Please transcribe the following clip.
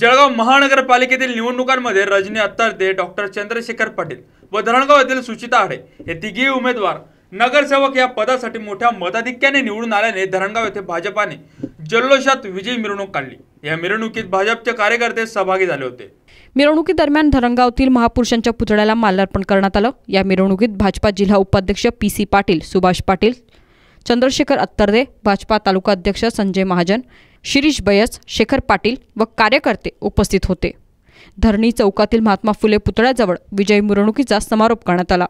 जळगाव महानगरपालिकेतील निवडणुकांमध्ये रजनी अत्तारदे डॉक्टर चंद्रशेखर पाटील व धरणगाव येथील सुचिता आडे हे तिघेही उमेदवार नगरसेवक या पदासाठी मोठ्या मताधिक्याने निवडून आल्याने धरणगाव येथे भाजपाने जल्लोषात विजयी मिरवणूक काढली या मिरवणुकीत भाजपचे कार्यकर्ते सहभागी झाले होते मिरवणुकीदरम्यान धरणगावतील महापुरुषांच्या पुतळ्याला माल्यार्पण करण्यात आलं या मिरवणुकीत भाजपा जिल्हा उपाध्यक्ष पी सी पाटील सुभाष पाटील चंद्रशेखर अत्तरदे भाजपा तालुका अध्यक्ष संजय महाजन शिरीष बयस शेखर पाटील व कार्यकर्ते उपस्थित होते धरणी चौकातील महात्मा फुले पुतळ्याजवळ विजय मिरवणुकीचा समारोप करण्यात आला